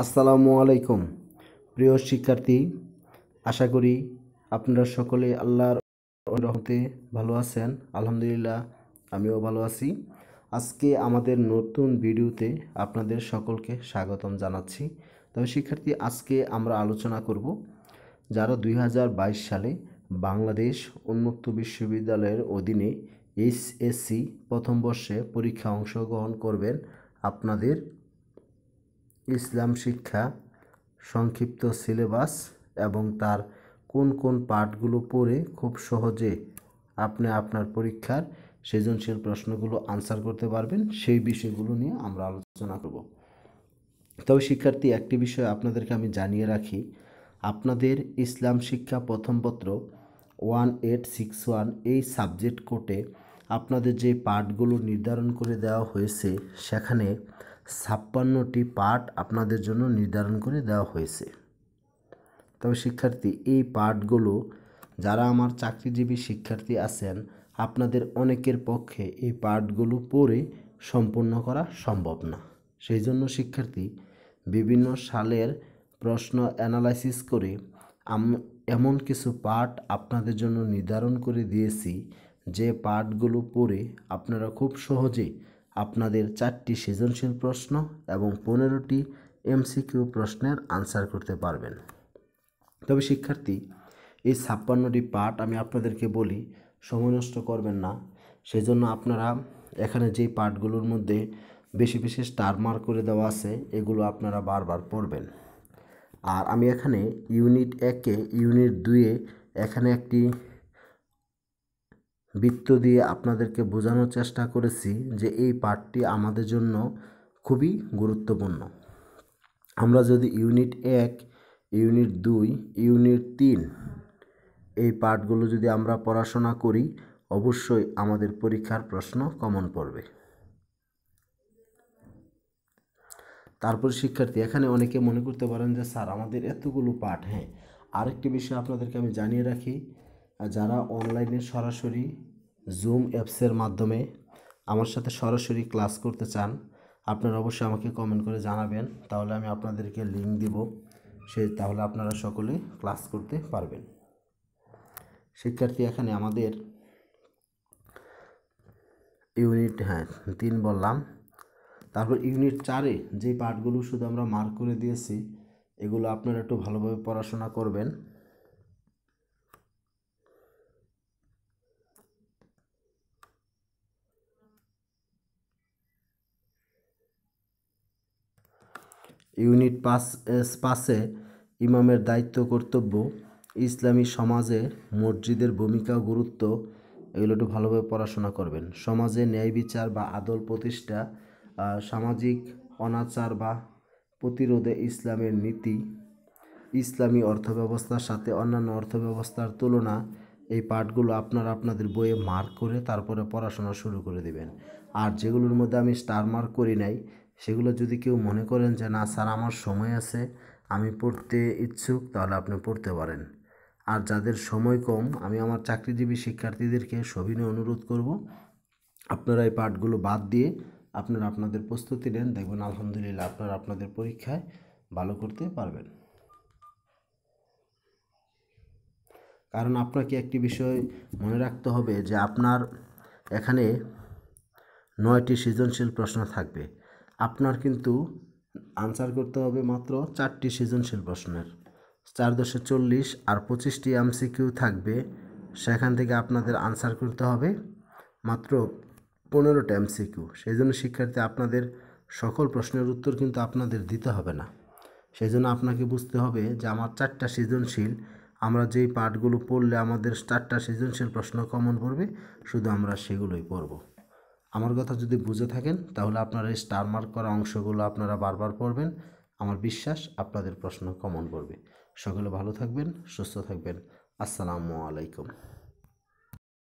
আসসালামু আলাইকুম প্রিয় শিক্ষার্থী আশা করি আপনারা সকলে আল্লাহর রহতে ভালো আছেন আলহামদুলিল্লাহ আমিও ভালো আছি আজকে আমাদের নতুন ভিডিওতে আপনাদের সকলকে স্বাগতম জানাচ্ছি তবে শিক্ষার্থী আজকে আমরা আলোচনা করব যারা দুই সালে বাংলাদেশ উন্মুক্ত বিশ্ববিদ্যালয়ের অধীনে এইচএসসি প্রথম বর্ষে পরীক্ষা অংশগ্রহণ করবেন আপনাদের ইসলাম শিক্ষা সংক্ষিপ্ত সিলেবাস এবং তার কোন কোন পাঠগুলো পড়ে খুব সহজে আপনি আপনার পরীক্ষার সৃজনশীল প্রশ্নগুলো আনসার করতে পারবেন সেই বিষয়গুলো নিয়ে আমরা আলোচনা করব তবে শিক্ষার্থী একটি বিষয় আপনাদেরকে আমি জানিয়ে রাখি আপনাদের ইসলাম শিক্ষা প্রথম পত্র ওয়ান এইট সিক্স ওয়ান এই সাবজেক্ট কোটে আপনাদের যে পাঠগুলো নির্ধারণ করে দেওয়া হয়েছে সেখানে ছাপ্পান্নটি পাঠ আপনাদের জন্য নির্ধারণ করে দেওয়া হয়েছে তবে শিক্ষার্থী এই পাঠগুলো যারা আমার চাকরিজীবী শিক্ষার্থী আছেন আপনাদের অনেকের পক্ষে এই পাঠগুলো পড়ে সম্পূর্ণ করা সম্ভব না সেই জন্য শিক্ষার্থী বিভিন্ন সালের প্রশ্ন অ্যানালাইসিস করে এমন কিছু পাঠ আপনাদের জন্য নির্ধারণ করে দিয়েছি যে পাঠগুলো পড়ে আপনারা খুব সহজেই আপনাদের চারটি সৃজনশীল প্রশ্ন এবং পনেরোটি এমসিকিউ প্রশ্নের আনসার করতে পারবেন তবে শিক্ষার্থী এই ছাপ্পান্নটি পাঠ আমি আপনাদেরকে বলি সময় নষ্ট করবেন না সেজন্য আপনারা এখানে যেই পাঠগুলোর মধ্যে বেশি স্টার মার্ক করে দেওয়া আছে এগুলো আপনারা বারবার পড়বেন আর আমি এখানে ইউনিট একে ইউনিট দুয়ে এখানে একটি বৃত্ত দিয়ে আপনাদেরকে বোঝানোর চেষ্টা করেছি যে এই পাঠটি আমাদের জন্য খুবই গুরুত্বপূর্ণ আমরা যদি ইউনিট এক ইউনিট দুই ইউনিট তিন এই পাঠগুলো যদি আমরা পড়াশোনা করি অবশ্যই আমাদের পরীক্ষার প্রশ্ন কমন পড়বে তারপর শিক্ষার্থী এখানে অনেকে মনে করতে পারেন যে স্যার আমাদের এতগুলো পাঠ হ্যাঁ আরেকটি বিষয় আপনাদেরকে আমি জানিয়ে রাখি যারা অনলাইনে সরাসরি জুম অ্যাপসের মাধ্যমে আমার সাথে সরাসরি ক্লাস করতে চান আপনারা অবশ্যই আমাকে কমেন্ট করে জানাবেন তাহলে আমি আপনাদেরকে লিঙ্ক দিব সে তাহলে আপনারা সকলে ক্লাস করতে পারবেন শিক্ষার্থী এখানে আমাদের ইউনিট হ্যাঁ তিন বললাম তারপর ইউনিট চারে যে পার্টগুলো শুধু আমরা মার্ক করে দিয়েছি এগুলো আপনারা একটু ভালোভাবে পড়াশোনা করবেন ইউনিট পাস পাসে ইমামের দায়িত্ব কর্তব্য ইসলামী সমাজে মসজিদের ভূমিকা গুরুত্ব এগুলো একটু ভালোভাবে পড়াশোনা করবেন সমাজে ন্যায় বিচার বা আদল প্রতিষ্ঠা সামাজিক অনাচার বা প্রতিরোধে ইসলামের নীতি ইসলামী অর্থব্যবস্থার সাথে অন্যান্য অর্থব্যবস্থার তুলনা এই পাঠগুলো আপনার আপনাদের বইয়ে মার্ক করে তারপরে পড়াশোনা শুরু করে দিবেন আর যেগুলোর মধ্যে আমি স্টার মার্ক করি নাই সেগুলো যদি কেউ মনে করেন যে না স্যার আমার সময় আছে আমি পড়তে ইচ্ছুক তাহলে আপনি পড়তে পারেন আর যাদের সময় কম আমি আমার চাকরিজীবী শিক্ষার্থীদেরকে সবিনয় অনুরোধ করব আপনারা এই পাঠগুলো বাদ দিয়ে আপনারা আপনাদের প্রস্তুতি নেন দেখবেন আলহামদুলিল্লাহ আপনারা আপনাদের পরীক্ষায় ভালো করতে পারবেন কারণ আপনাকে একটি বিষয় মনে রাখতে হবে যে আপনার এখানে নয়টি সৃজনশীল প্রশ্ন থাকবে আপনার কিন্তু আনসার করতে হবে মাত্র চারটি সৃজনশীল প্রশ্নের চার দশে চল্লিশ আর পঁচিশটি এমসিকিউ থাকবে সেখান থেকে আপনাদের আনসার করতে হবে মাত্র পনেরোটা এমসিকিউ সেই জন্য শিক্ষার্থী আপনাদের সকল প্রশ্নের উত্তর কিন্তু আপনাদের দিতে হবে না সেই জন্য আপনাকে বুঝতে হবে যে আমার চারটা সৃজনশীল আমরা যেই পাঠগুলো পড়লে আমাদের চারটা সৃজনশীল প্রশ্ন কমন পড়বে শুধু আমরা সেগুলোই পড়বো আমার কথা যদি বুঝে থাকেন তাহলে আপনারা এই স্টার মার্ক করা অংশগুলো আপনারা বারবার পড়বেন আমার বিশ্বাস আপনাদের প্রশ্ন কমন করবে সকলে ভালো থাকবেন সুস্থ থাকবেন আসসালামু আলাইকুম